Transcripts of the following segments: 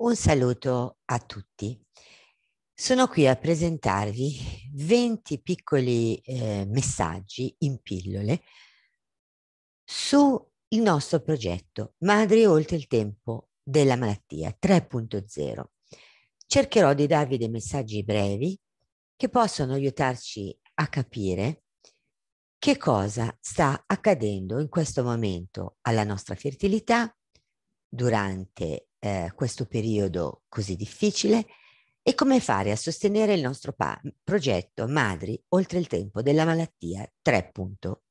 Un saluto a tutti. Sono qui a presentarvi 20 piccoli eh, messaggi in pillole sul nostro progetto Madri oltre il tempo della malattia 3.0. Cercherò di darvi dei messaggi brevi che possono aiutarci a capire che cosa sta accadendo in questo momento alla nostra fertilità durante eh, questo periodo così difficile e come fare a sostenere il nostro pa- progetto Madri oltre il tempo della malattia 3.0.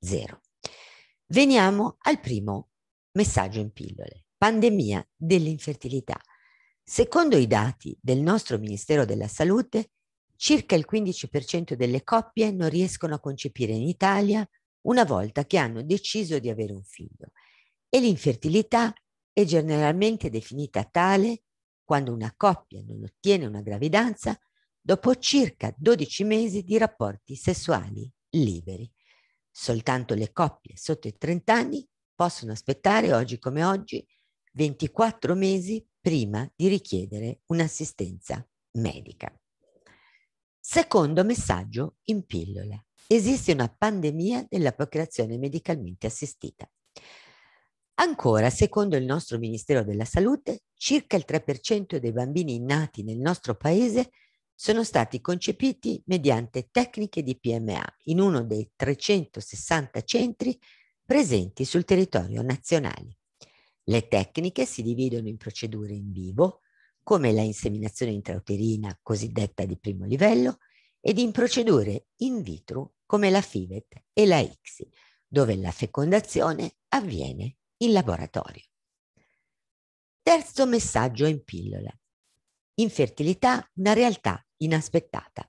Veniamo al primo messaggio in pillole, pandemia dell'infertilità. Secondo i dati del nostro Ministero della Salute, circa il 15% delle coppie non riescono a concepire in Italia una volta che hanno deciso di avere un figlio e l'infertilità è generalmente definita tale quando una coppia non ottiene una gravidanza dopo circa 12 mesi di rapporti sessuali liberi. Soltanto le coppie sotto i 30 anni possono aspettare, oggi come oggi, 24 mesi prima di richiedere un'assistenza medica. Secondo messaggio in pillola. Esiste una pandemia della procreazione medicalmente assistita. Ancora, secondo il nostro Ministero della Salute, circa il 3% dei bambini nati nel nostro paese sono stati concepiti mediante tecniche di PMA in uno dei 360 centri presenti sul territorio nazionale. Le tecniche si dividono in procedure in vivo, come la inseminazione intrauterina cosiddetta di primo livello, ed in procedure in vitro come la FIVET e la ICSI, dove la fecondazione avviene in laboratorio. Terzo messaggio in pillola. Infertilità, una realtà inaspettata.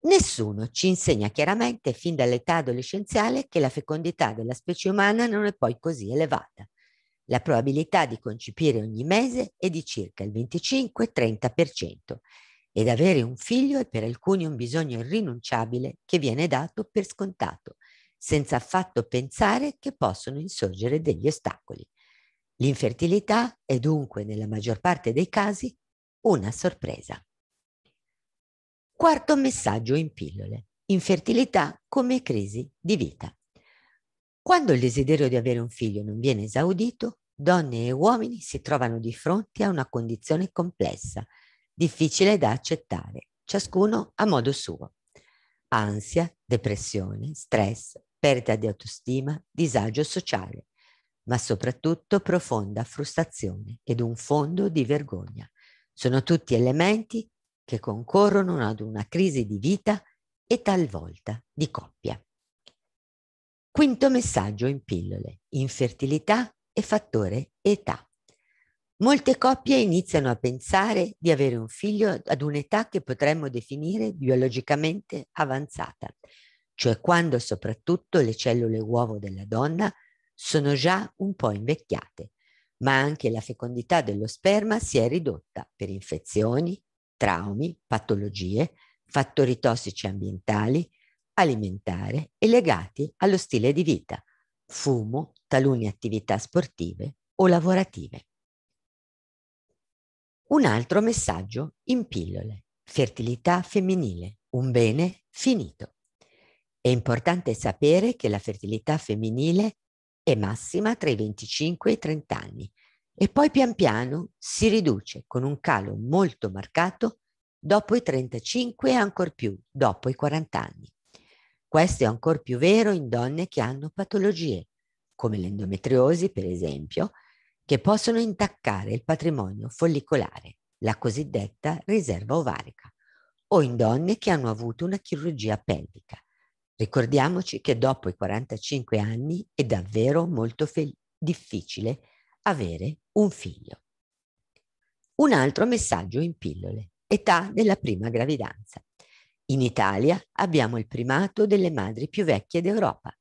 Nessuno ci insegna chiaramente fin dall'età adolescenziale che la fecondità della specie umana non è poi così elevata. La probabilità di concepire ogni mese è di circa il 25-30% ed avere un figlio è per alcuni un bisogno irrinunciabile che viene dato per scontato senza affatto pensare che possono insorgere degli ostacoli. L'infertilità è dunque, nella maggior parte dei casi, una sorpresa. Quarto messaggio in pillole. Infertilità come crisi di vita. Quando il desiderio di avere un figlio non viene esaudito, donne e uomini si trovano di fronte a una condizione complessa, difficile da accettare, ciascuno a modo suo. Ansia, depressione, stress, perdita di autostima, disagio sociale, ma soprattutto profonda frustrazione ed un fondo di vergogna. Sono tutti elementi che concorrono ad una crisi di vita e talvolta di coppia. Quinto messaggio in pillole, infertilità e fattore età. Molte coppie iniziano a pensare di avere un figlio ad un'età che potremmo definire biologicamente avanzata, cioè quando soprattutto le cellule uovo della donna sono già un po' invecchiate, ma anche la fecondità dello sperma si è ridotta per infezioni, traumi, patologie, fattori tossici ambientali, alimentari e legati allo stile di vita, fumo, taluni attività sportive o lavorative. Un altro messaggio in pillole. Fertilità femminile, un bene finito. È importante sapere che la fertilità femminile è massima tra i 25 e i 30 anni e poi pian piano si riduce con un calo molto marcato dopo i 35 e ancor più dopo i 40 anni. Questo è ancor più vero in donne che hanno patologie, come l'endometriosi per esempio, che possono intaccare il patrimonio follicolare, la cosiddetta riserva ovarica, o in donne che hanno avuto una chirurgia pelvica. Ricordiamoci che dopo i 45 anni è davvero molto fe- difficile avere un figlio. Un altro messaggio in pillole, età della prima gravidanza. In Italia abbiamo il primato delle madri più vecchie d'Europa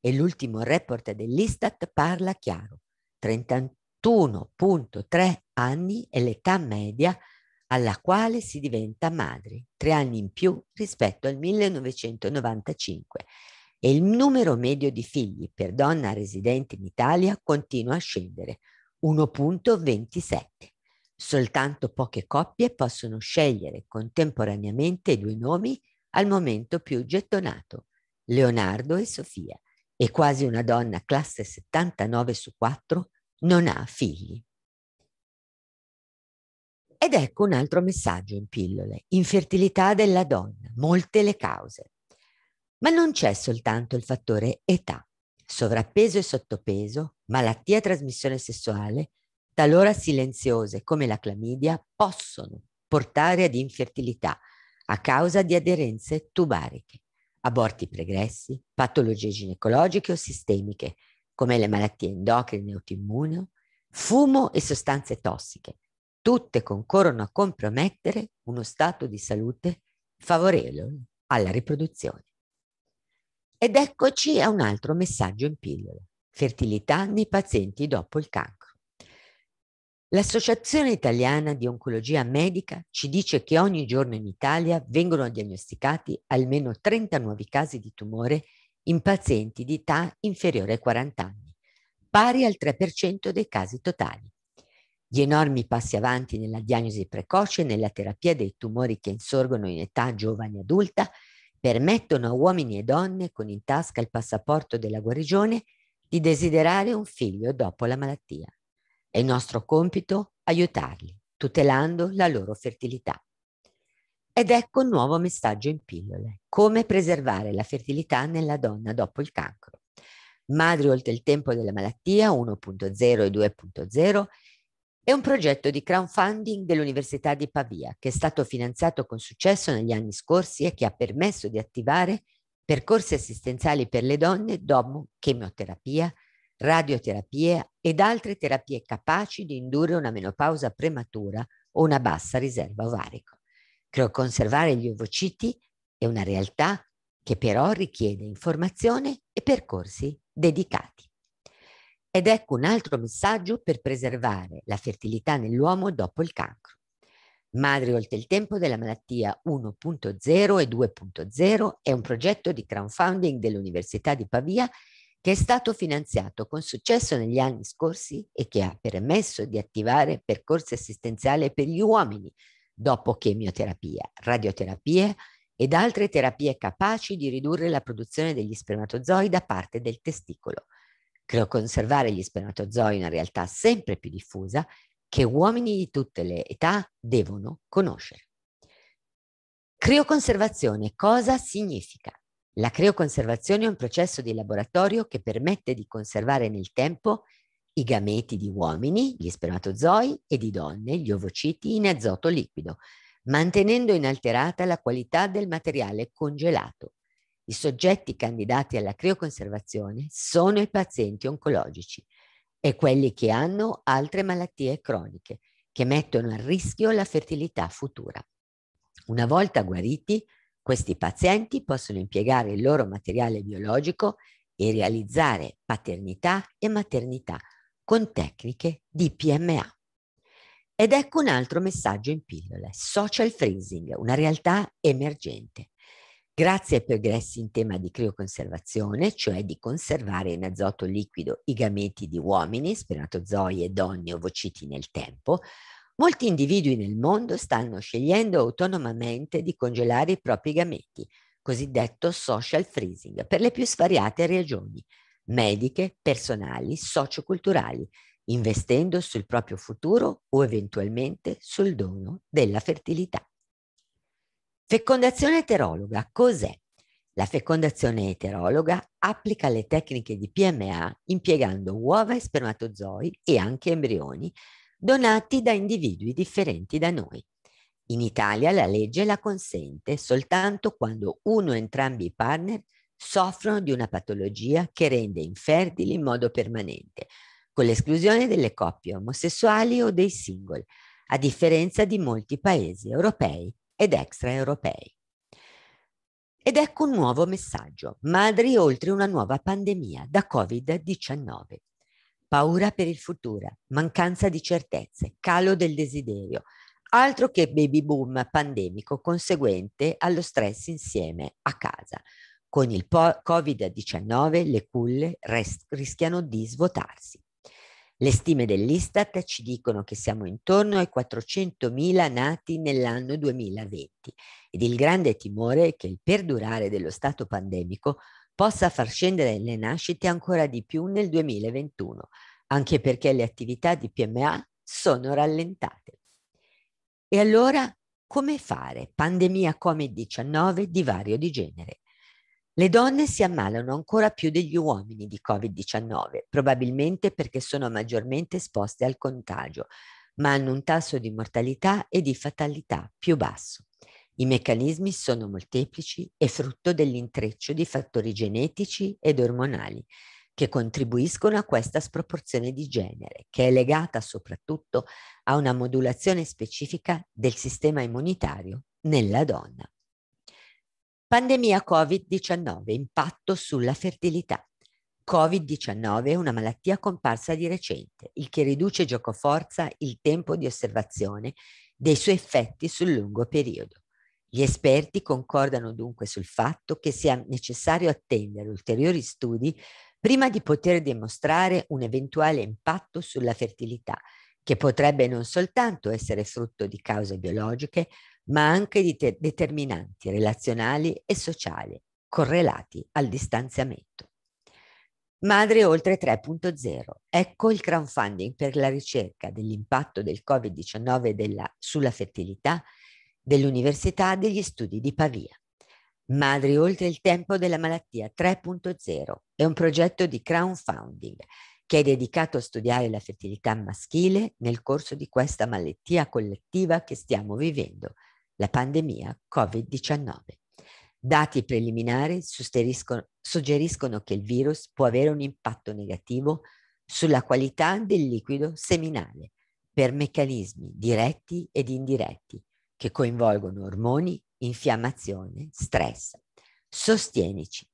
e l'ultimo report dell'Istat parla chiaro. 31.3 anni è l'età media alla quale si diventa madre, tre anni in più rispetto al 1995 e il numero medio di figli per donna residente in Italia continua a scendere, 1.27. Soltanto poche coppie possono scegliere contemporaneamente due nomi al momento più gettonato, Leonardo e Sofia, e quasi una donna classe 79 su 4 non ha figli. Ed ecco un altro messaggio in pillole. Infertilità della donna, molte le cause. Ma non c'è soltanto il fattore età, sovrappeso e sottopeso, malattia a trasmissione sessuale, talora silenziose come la clamidia, possono portare ad infertilità a causa di aderenze tubariche, aborti pregressi, patologie ginecologiche o sistemiche, come le malattie endocrine e autoimmune, fumo e sostanze tossiche, tutte concorrono a compromettere uno stato di salute favorevole alla riproduzione. Ed eccoci a un altro messaggio in pillola, fertilità nei pazienti dopo il cancro. L'Associazione Italiana di Oncologia Medica ci dice che ogni giorno in Italia vengono diagnosticati almeno 30 nuovi casi di tumore in pazienti di età inferiore ai 40 anni, pari al 3% dei casi totali gli enormi passi avanti nella diagnosi precoce e nella terapia dei tumori che insorgono in età giovane e adulta permettono a uomini e donne con in tasca il passaporto della guarigione di desiderare un figlio dopo la malattia. È nostro compito aiutarli, tutelando la loro fertilità. Ed ecco un nuovo messaggio in pillole, come preservare la fertilità nella donna dopo il cancro. Madri oltre il tempo della malattia 1.0 e 2.0 è un progetto di crowdfunding dell'Università di Pavia che è stato finanziato con successo negli anni scorsi e che ha permesso di attivare percorsi assistenziali per le donne dopo chemioterapia, radioterapia ed altre terapie capaci di indurre una menopausa prematura o una bassa riserva ovarico. Creo conservare gli ovociti è una realtà che però richiede informazione e percorsi dedicati. Ed ecco un altro messaggio per preservare la fertilità nell'uomo dopo il cancro. Madri oltre il tempo della malattia 1.0 e 2.0 è un progetto di crowdfunding dell'Università di Pavia che è stato finanziato con successo negli anni scorsi e che ha permesso di attivare percorsi assistenziali per gli uomini dopo chemioterapia, radioterapia ed altre terapie capaci di ridurre la produzione degli spermatozoi da parte del testicolo conservare gli spermatozoi è una realtà sempre più diffusa che uomini di tutte le età devono conoscere. Crioconservazione cosa significa? La crioconservazione è un processo di laboratorio che permette di conservare nel tempo i gameti di uomini, gli spermatozoi e di donne, gli ovociti in azoto liquido, mantenendo inalterata la qualità del materiale congelato, i soggetti candidati alla crioconservazione sono i pazienti oncologici e quelli che hanno altre malattie croniche che mettono a rischio la fertilità futura. Una volta guariti, questi pazienti possono impiegare il loro materiale biologico e realizzare paternità e maternità con tecniche di PMA. Ed ecco un altro messaggio in pillole, social freezing, una realtà emergente. Grazie ai progressi in tema di crioconservazione, cioè di conservare in azoto liquido i gameti di uomini, spermatozoi donne ovociti nel tempo, molti individui nel mondo stanno scegliendo autonomamente di congelare i propri gameti, cosiddetto social freezing, per le più svariate ragioni, mediche, personali, socioculturali, investendo sul proprio futuro o eventualmente sul dono della fertilità. Fecondazione eterologa, cos'è? La fecondazione eterologa applica le tecniche di PMA impiegando uova e spermatozoi e anche embrioni donati da individui differenti da noi. In Italia la legge la consente soltanto quando uno o entrambi i partner soffrono di una patologia che rende infertili in modo permanente, con l'esclusione delle coppie omosessuali o dei single, a differenza di molti paesi europei ed extraeuropei. Ed ecco un nuovo messaggio, madri oltre una nuova pandemia da Covid-19. Paura per il futuro, mancanza di certezze, calo del desiderio, altro che baby boom pandemico conseguente allo stress insieme a casa. Con il Covid-19 le culle rischiano di svuotarsi. Le stime dell'Istat ci dicono che siamo intorno ai 400.000 nati nell'anno 2020 ed il grande timore è che il perdurare dello stato pandemico possa far scendere le nascite ancora di più nel 2021, anche perché le attività di PMA sono rallentate. E allora come fare? Pandemia Covid-19, divario di genere. Le donne si ammalano ancora più degli uomini di Covid-19, probabilmente perché sono maggiormente esposte al contagio, ma hanno un tasso di mortalità e di fatalità più basso. I meccanismi sono molteplici e frutto dell'intreccio di fattori genetici ed ormonali che contribuiscono a questa sproporzione di genere, che è legata soprattutto a una modulazione specifica del sistema immunitario nella donna. Pandemia Covid-19, impatto sulla fertilità. Covid-19 è una malattia comparsa di recente, il che riduce giocoforza il tempo di osservazione dei suoi effetti sul lungo periodo. Gli esperti concordano dunque sul fatto che sia necessario attendere ulteriori studi prima di poter dimostrare un eventuale impatto sulla fertilità, che potrebbe non soltanto essere frutto di cause biologiche, ma anche di te- determinanti relazionali e sociali correlati al distanziamento. Madre oltre 3.0. Ecco il crowdfunding per la ricerca dell'impatto del Covid-19 della, sulla fertilità dell'Università degli Studi di Pavia. Madri oltre il tempo della malattia 3.0 è un progetto di crowdfunding che è dedicato a studiare la fertilità maschile nel corso di questa malattia collettiva che stiamo vivendo la pandemia Covid-19. Dati preliminari suggeriscono che il virus può avere un impatto negativo sulla qualità del liquido seminale per meccanismi diretti ed indiretti che coinvolgono ormoni, infiammazione, stress. Sostienici.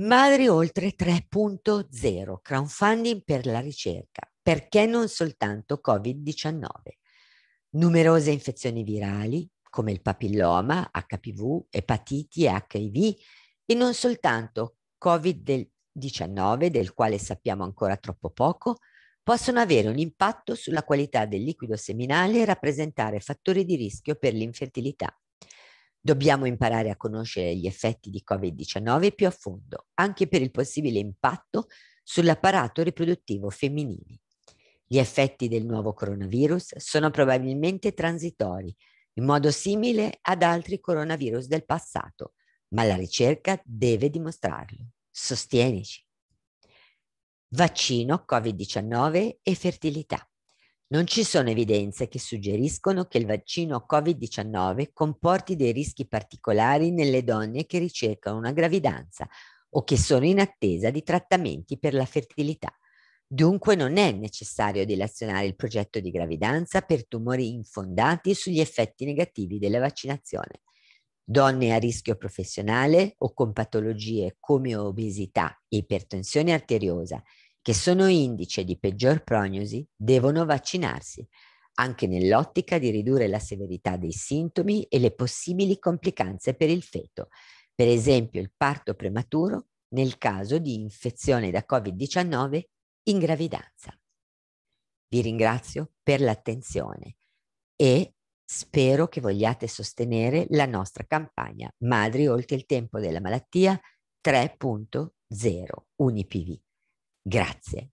Madri oltre 3.0, crowdfunding per la ricerca, perché non soltanto Covid-19 numerose infezioni virali come il papilloma, HPV, epatiti e HIV e non soltanto Covid-19, del quale sappiamo ancora troppo poco, possono avere un impatto sulla qualità del liquido seminale e rappresentare fattori di rischio per l'infertilità. Dobbiamo imparare a conoscere gli effetti di Covid-19 più a fondo, anche per il possibile impatto sull'apparato riproduttivo femminile. Gli effetti del nuovo coronavirus sono probabilmente transitori, in modo simile ad altri coronavirus del passato, ma la ricerca deve dimostrarlo. Sostienici. Vaccino Covid-19 e fertilità. Non ci sono evidenze che suggeriscono che il vaccino Covid-19 comporti dei rischi particolari nelle donne che ricercano una gravidanza o che sono in attesa di trattamenti per la fertilità. Dunque non è necessario dilazionare il progetto di gravidanza per tumori infondati sugli effetti negativi della vaccinazione. Donne a rischio professionale o con patologie come obesità e ipertensione arteriosa, che sono indice di peggior prognosi, devono vaccinarsi, anche nell'ottica di ridurre la severità dei sintomi e le possibili complicanze per il feto, per esempio il parto prematuro nel caso di infezione da Covid-19 in gravidanza. Vi ringrazio per l'attenzione e spero che vogliate sostenere la nostra campagna Madri oltre il tempo della malattia 3.0 UniPV. Grazie.